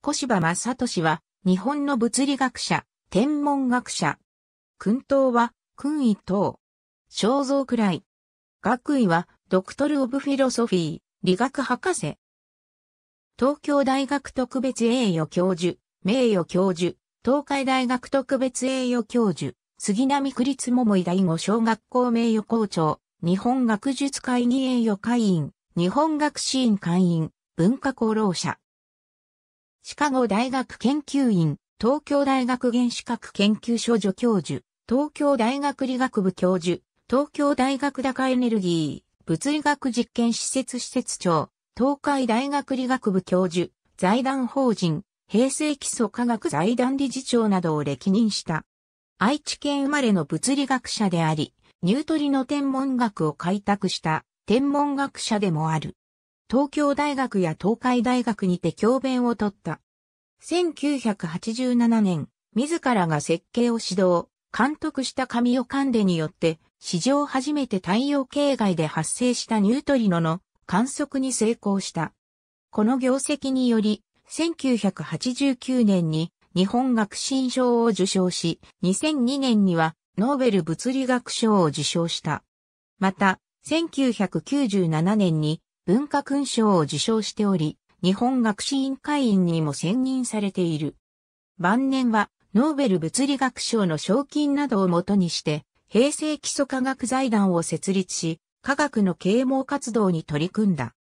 小柴正俊は、日本の物理学者、天文学者。訓東は、訓位等。肖像くらい。学位は、ドクトル・オブ・フィロソフィー、理学博士。東京大学特別栄誉教授、名誉教授、東海大学特別栄誉教授、杉並区立桃井第五小学校名誉校長、日本学術会議栄誉会員、日本学士院会員、文化功労者。シカゴ大学研究員、東京大学原子核研究所助教授、東京大学理学部教授、東京大学高エネルギー、物理学実験施設施設長、東海大学理学部教授、財団法人、平成基礎科学財団理事長などを歴任した。愛知県生まれの物理学者であり、ニュートリの天文学を開拓した天文学者でもある。東京大学や東海大学にて教鞭を取った。1987年、自らが設計を指導、監督した神尾勘でによって、史上初めて太陽系外で発生したニュートリノの観測に成功した。この業績により、1989年に日本学新賞を受賞し、2002年にはノーベル物理学賞を受賞した。また、1997年に文化勲章を受章しており、日本学士委員会員にも選任されている。晩年は、ノーベル物理学賞の賞金などをもとにして、平成基礎科学財団を設立し、科学の啓蒙活動に取り組んだ。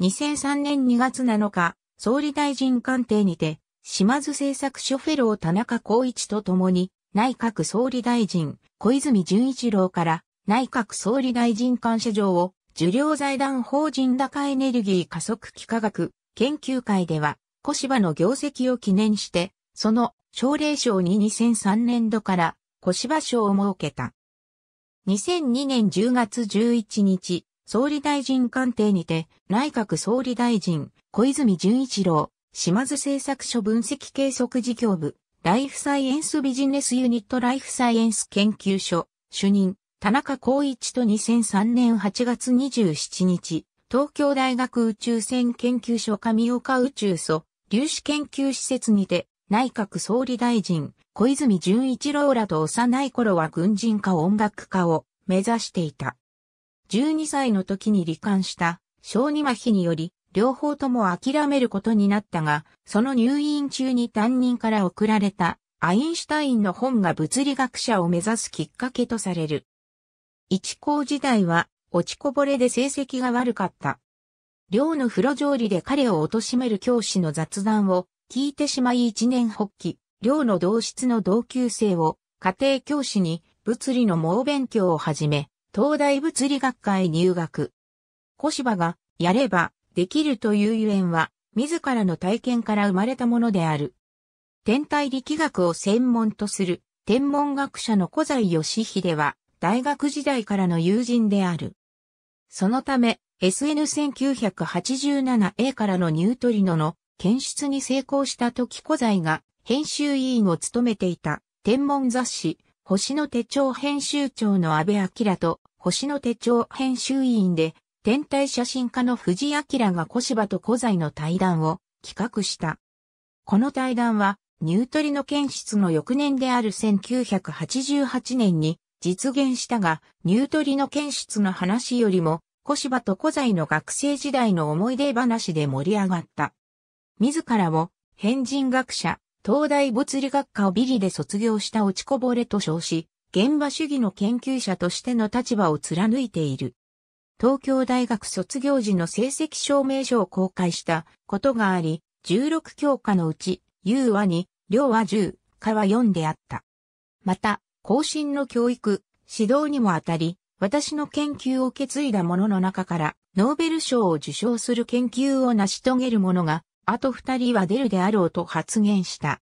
2003年2月7日、総理大臣官邸にて、島津製作所フェロー田中光一と共に、内閣総理大臣、小泉純一郎から、内閣総理大臣感謝状を受領財団法人高エネルギー加速機科学研究会では、小芝の業績を記念して、その奨励賞に2003年度から小芝賞を設けた。2002年10月11日、総理大臣官邸にて、内閣総理大臣、小泉純一郎、島津製作所分析計測事業部、ライフサイエンスビジネスユニットライフサイエンス研究所、主任、田中光一と2003年8月27日、東京大学宇宙船研究所上岡宇宙祖。粒子研究施設にて、内閣総理大臣、小泉純一郎らと幼い頃は軍人か音楽家を目指していた。12歳の時に罹患した、小児麻痺により、両方とも諦めることになったが、その入院中に担任から送られた、アインシュタインの本が物理学者を目指すきっかけとされる。一校時代は落ちこぼれで成績が悪かった。寮の風呂上りで彼を貶める教師の雑談を聞いてしまい一年発起、寮の同室の同級生を家庭教師に物理の猛勉強を始め、東大物理学科へ入学。小芝がやればできるというゆえんは自らの体験から生まれたものである。天体力学を専門とする天文学者の古材義秀は大学時代からの友人である。そのため、SN1987A からのニュートリノの検出に成功した時古材が編集委員を務めていた天文雑誌星の手帳編集長の安部明と星の手帳編集委員で天体写真家の藤明が小芝と古材の対談を企画した。この対談はニュートリノ検出の翌年である1988年に実現したが、ニュートリノ検出の話よりも、小芝と古材の学生時代の思い出話で盛り上がった。自らを、変人学者、東大物理学科をビリで卒業した落ちこぼれと称し、現場主義の研究者としての立場を貫いている。東京大学卒業時の成績証明書を公開したことがあり、16教科のうち、優は2、量は10、科は4であった。また、後進の教育、指導にもあたり、私の研究を決意だものの中から、ノーベル賞を受賞する研究を成し遂げる者が、あと二人は出るであろうと発言した。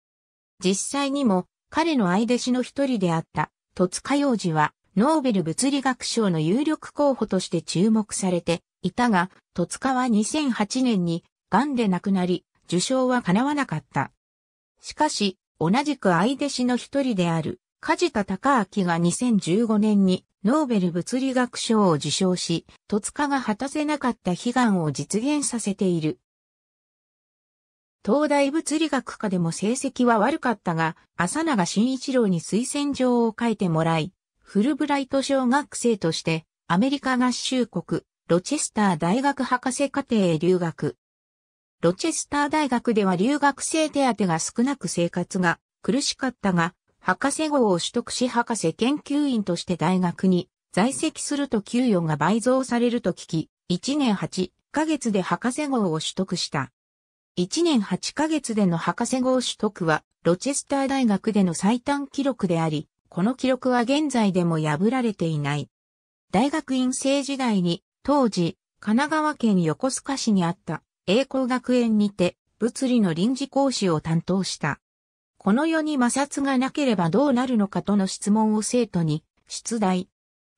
実際にも、彼の相弟子の一人であった、戸塚洋二は、ノーベル物理学賞の有力候補として注目されていたが、戸塚は2008年に、癌で亡くなり、受賞は叶わなかった。しかし、同じく相弟子の一人である、梶田隆明が2015年にノーベル物理学賞を受賞し、戸塚が果たせなかった悲願を実現させている。東大物理学科でも成績は悪かったが、浅永慎一郎に推薦状を書いてもらい、フルブライト小学生として、アメリカ合衆国、ロチェスター大学博士課程へ留学。ロチェスター大学では留学生手当が少なく生活が苦しかったが、博士号を取得し博士研究員として大学に在籍すると給与が倍増されると聞き、1年8ヶ月で博士号を取得した。1年8ヶ月での博士号取得は、ロチェスター大学での最短記録であり、この記録は現在でも破られていない。大学院生時代に、当時、神奈川県横須賀市にあった、栄光学園にて、物理の臨時講師を担当した。この世に摩擦がなければどうなるのかとの質問を生徒に出題。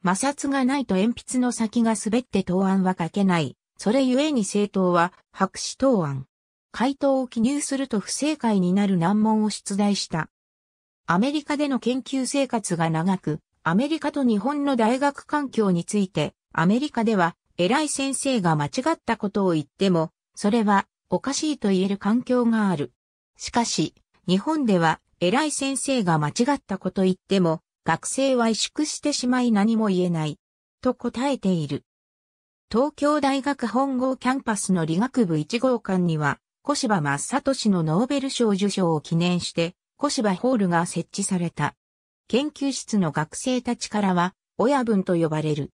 摩擦がないと鉛筆の先が滑って答案は書けない。それゆえに正答は白紙答案。回答を記入すると不正解になる難問を出題した。アメリカでの研究生活が長く、アメリカと日本の大学環境について、アメリカでは偉い先生が間違ったことを言っても、それはおかしいと言える環境がある。しかし、日本では偉い先生が間違ったこと言っても、学生は萎縮してしまい何も言えない。と答えている。東京大学本郷キャンパスの理学部1号館には、小芝正俊のノーベル賞受賞を記念して、小芝ホールが設置された。研究室の学生たちからは、親分と呼ばれる。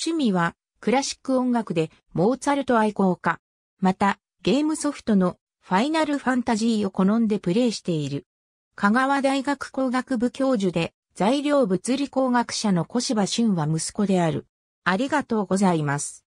趣味は、クラシック音楽で、モーツァルト愛好家。また、ゲームソフトのファイナルファンタジーを好んでプレイしている。香川大学工学部教授で、材料物理工学者の小芝俊は息子である。ありがとうございます。